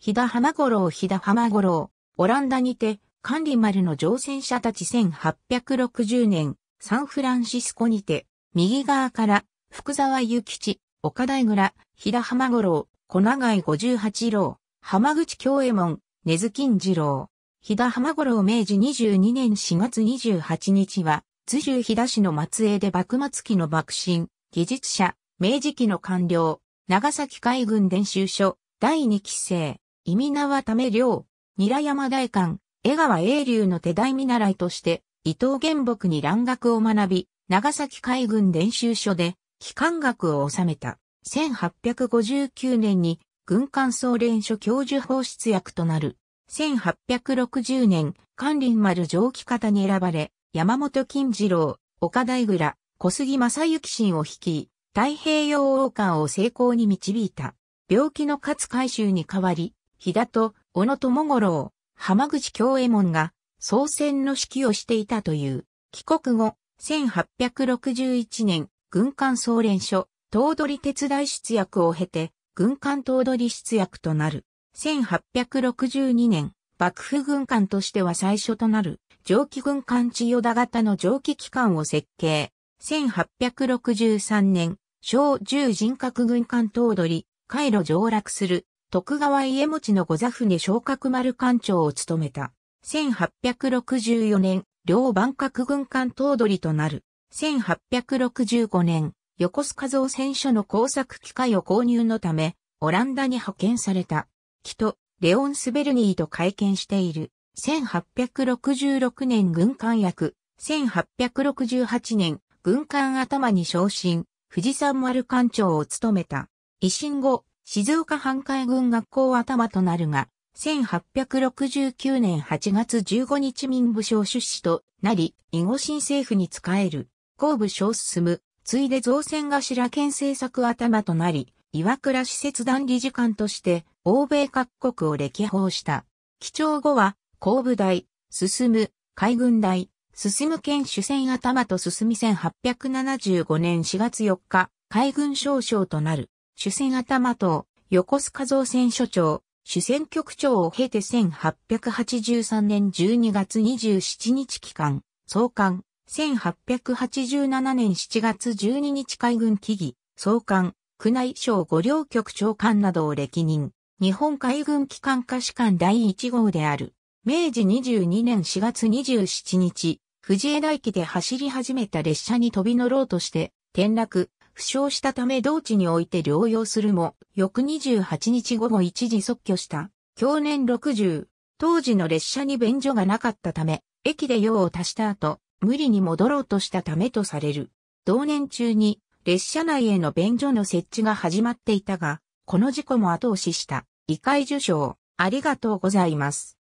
飛田浜五郎飛田浜五郎、オランダにて、管理丸の乗船者たち1860年、サンフランシスコにて、右側から、福沢諭吉、岡大倉、飛田浜五郎、小長井58郎、浜口京右衛門、根津金次郎。飛田浜五郎明治22年4月28日は、津州飛田市の末裔で幕末期の幕臣、技術者、明治期の官僚、長崎海軍伝習所、第二期生。意味縄ためニラ山大官、江川英流の手代見習いとして、伊藤玄木に蘭学を学び、長崎海軍練習所で、機関学を収めた。1859年に、軍艦総連所教授放出役となる。1860年、関林丸蒸気方に選ばれ、山本金次郎、岡大倉、小杉正幸信を率い、太平洋王冠を成功に導いた。病気の勝海舟に代わり、日田と小野智五郎、浜口京右衛門が総選の指揮をしていたという。帰国後、1861年、軍艦総連所、頭取伝い出役を経て、軍艦頭取出役となる。1862年、幕府軍艦としては最初となる、蒸気軍艦千代田型の蒸気機関を設計。1863年、小1人格軍艦頭取、回路上落する、徳川家持の御座船昇格丸艦長を務めた。1864年、両万角軍艦頭取となる。1865年、横須賀造船所の工作機械を購入のため、オランダに派遣された。木と、レオンスベルニーと会見している。1866年軍艦役、1868年軍艦頭に昇進、富士山丸艦長を務めた。維新後、静岡半海軍学校頭となるが、1869年8月15日民部省出資となり、囲碁新政府に仕える、後部省進む、ついで造船頭県政策頭となり、岩倉施設団理事官として、欧米各国を歴訪した。基調後は、後部大、進む、海軍大、進む県主戦頭と進み1875年4月4日、海軍少将となる。主戦頭と横須賀造船所長、主戦局長を経て1883年12月27日期間、総刊、1887年7月12日海軍機技、総刊、区内省五両局長官などを歴任、日本海軍機関可士官第1号である。明治22年4月27日、藤枝駅で走り始めた列車に飛び乗ろうとして、転落、負傷したため同地において療養するも、翌28日午後一時即居した。去年60、当時の列車に便所がなかったため、駅で用を足した後、無理に戻ろうとしたためとされる。同年中に、列車内への便所の設置が始まっていたが、この事故も後押しした。異界受賞、ありがとうございます。